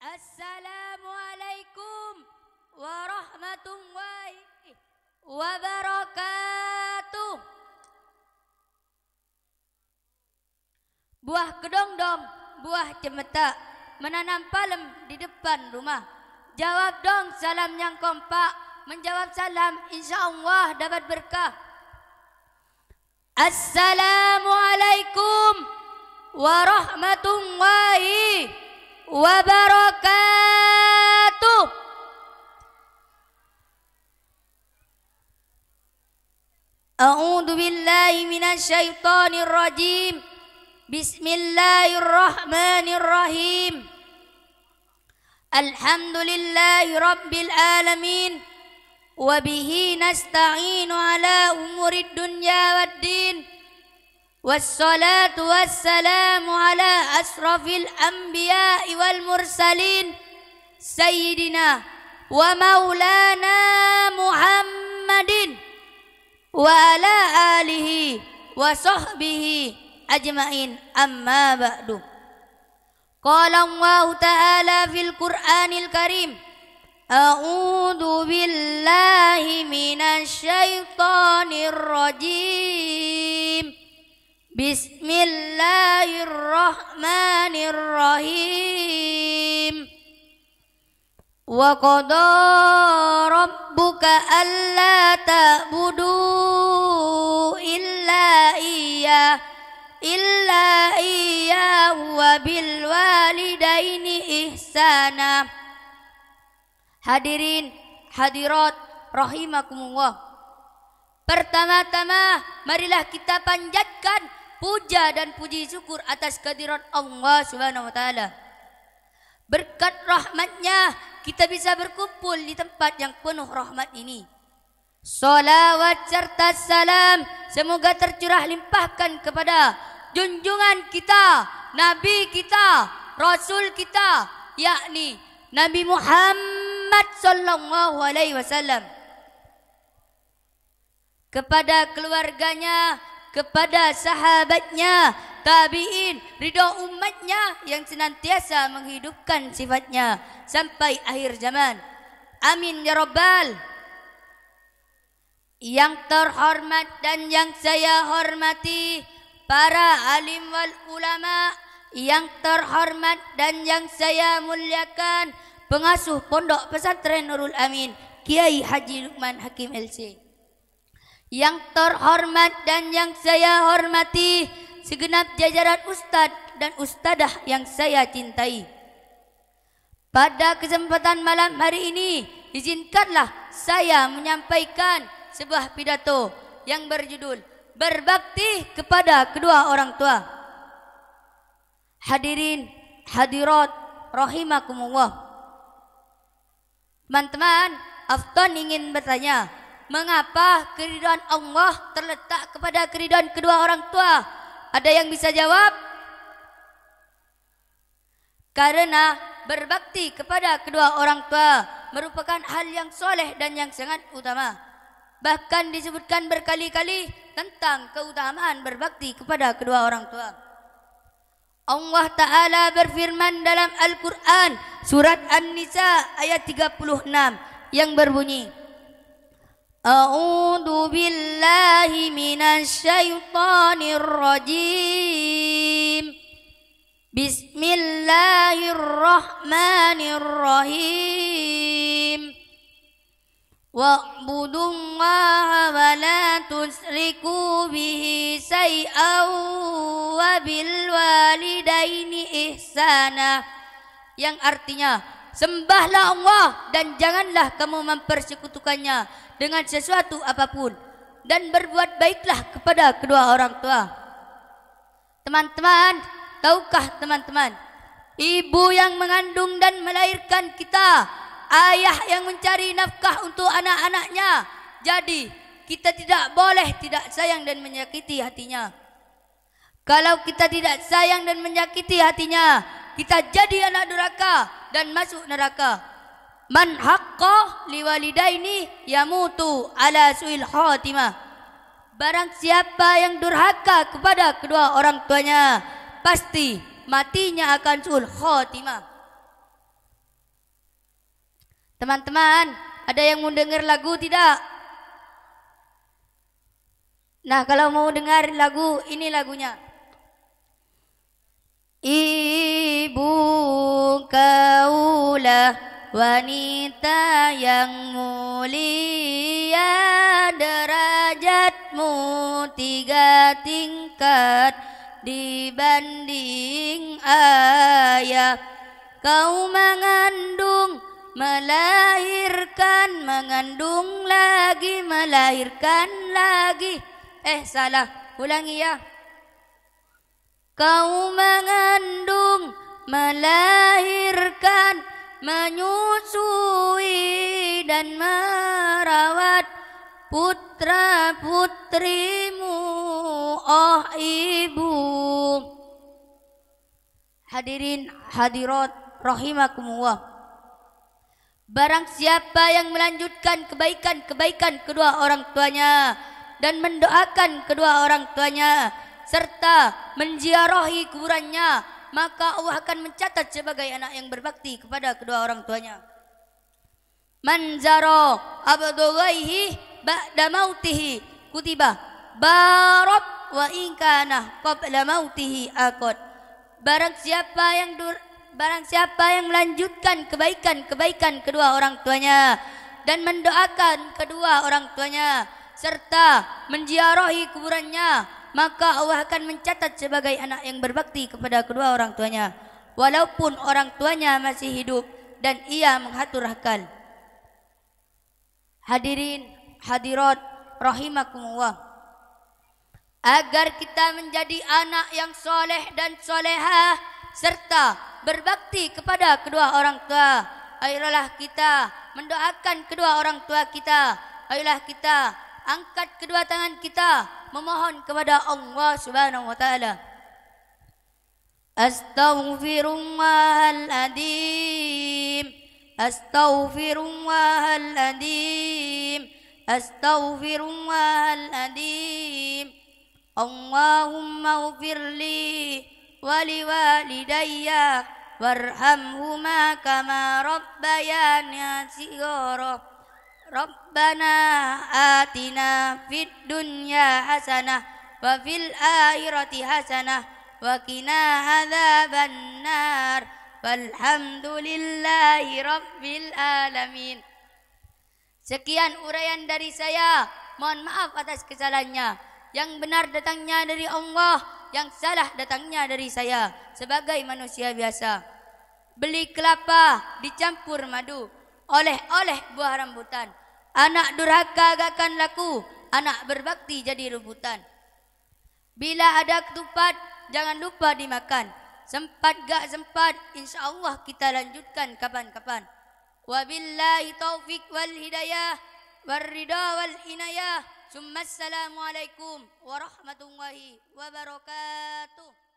Assalamualaikum warahmatullahi wabarakatuh. Buah gedong dong, buah cemeta, menanam palem di depan rumah. Jawab dong salam yang kompak, menjawab salam insya allah dapat berkah. Assalamualaikum warahmatullahi wabarakatuh. وبركاته أعوذ بالله من الشيطان الرجيم بسم الله الرحمن الرحيم الحمد لله رب العالمين وبه نستعين على أمور الدنيا والدين والصلاة والسلام على أشرف الأنبياء والمرسلين سيدنا ومولانا محمد وعلى آله وصحبه أجمعين أما بعد قال الله تعالى في القرآن الكريم أعوذ بالله من الشيطان الرجيم Bismillahirrahmanirrahim Wa qada rabbuka alla ta'budu illa iya illa iya wa bil walidaini ihsana Hadirin hadirat rahimakumullah Pertama-tama marilah kita panjatkan puja dan puji syukur atas kehadiran Allah Subhanahu wa taala. Berkat rahmatnya kita bisa berkumpul di tempat yang penuh rahmat ini. Salawat serta salam semoga tercurah limpahkan kepada junjungan kita, nabi kita, rasul kita, yakni Nabi Muhammad sallallahu alaihi wasallam. Kepada keluarganya, kepada sahabatnya tabiin ridho umatnya yang senantiasa menghidupkan sifatnya sampai akhir zaman amin ya rabbal yang terhormat dan yang saya hormati para alim wal ulama yang terhormat dan yang saya muliakan pengasuh pondok pesantren Nurul Amin Kiai Haji Lukman Hakim LC yang terhormat dan yang saya hormati segenap jajaran ustaz dan ustadah yang saya cintai. Pada kesempatan malam hari ini, izinkanlah saya menyampaikan sebuah pidato yang berjudul Berbakti kepada kedua orang tua. Hadirin, hadirat, rahimakumullah. Teman-teman, Afton ingin bertanya, Mengapa keriduan Allah terletak kepada keriduan kedua orang tua? Ada yang bisa jawab? Karena berbakti kepada kedua orang tua merupakan hal yang soleh dan yang sangat utama. Bahkan disebutkan berkali-kali tentang keutamaan berbakti kepada kedua orang tua. Allah Ta'ala berfirman dalam Al-Quran surat An-Nisa ayat 36 yang berbunyi. أعوذ بالله من الشيطان الرجيم بسم الله الرحمن الرحيم واعبدوا الله ولا تشركوا به شيئا وبالوالدين إحسانا yang artinya Sembahlah Allah dan janganlah kamu mempersekutukannya dengan sesuatu apapun dan berbuat baiklah kepada kedua orang tua. Teman-teman, tahukah teman-teman, ibu yang mengandung dan melahirkan kita, ayah yang mencari nafkah untuk anak-anaknya. Jadi, kita tidak boleh tidak sayang dan menyakiti hatinya. Kalau kita tidak sayang dan menyakiti hatinya, kita jadi anak durhaka dan masuk neraka. Man haqqah liwalidaini yamutu ala suil khatimah. Barang siapa yang durhaka kepada kedua orang tuanya, pasti matinya akan suil khatimah. Teman-teman, ada yang mau dengar lagu tidak? Nah, kalau mau dengar lagu, ini lagunya. Ibu ka wanita yang mulia derajatmu tiga tingkat dibanding ayah kau mengandung melahirkan mengandung lagi melahirkan lagi eh salah ulangi ya kau mengandung melahirkan menyusui dan merawat putra putrimu oh ibu hadirin hadirat rahimakumullah barang siapa yang melanjutkan kebaikan-kebaikan kedua orang tuanya dan mendoakan kedua orang tuanya serta menziarahi kuburannya maka Allah akan mencatat sebagai anak yang berbakti kepada kedua orang tuanya. Man zara abdullahi ba'da mautihi kutiba barat wa inkana qabla mautihi akad. Barang siapa yang dur, barang siapa yang melanjutkan kebaikan-kebaikan kedua orang tuanya dan mendoakan kedua orang tuanya serta menziarahi kuburannya maka Allah akan mencatat sebagai anak yang berbakti kepada kedua orang tuanya walaupun orang tuanya masih hidup dan ia menghaturkan. hadirin hadirat rahimakumullah agar kita menjadi anak yang soleh dan soleha serta berbakti kepada kedua orang tua ayolah kita mendoakan kedua orang tua kita ayolah kita angkat kedua tangan kita memohon kepada Allah Subhanahu wa taala. Astaghfirullahal adzim. Astaghfirullahal adzim. Astaghfirullahal adzim. Allahumma ighfir li wa li walidayya warhamhuma kama rabbayani shighara. Rabbana آتنا في dunya حسنة wa fil حسنة وقنا wa النار والحمد لله رب alamin. Sekian uraian dari saya. Mohon maaf atas kesalahannya. Yang benar datangnya dari Allah, yang salah datangnya dari saya sebagai manusia biasa. Beli kelapa dicampur madu, oleh-oleh buah rambutan. Anak durhaka agakkan laku, anak berbakti jadi rebutan. Bila ada ketupat, jangan lupa dimakan. Sempat gak sempat, insya Allah kita lanjutkan kapan-kapan. Wabillahi taufiq wal hidayah, warrida wal inayah. Assalamualaikum warahmatullahi wabarakatuh.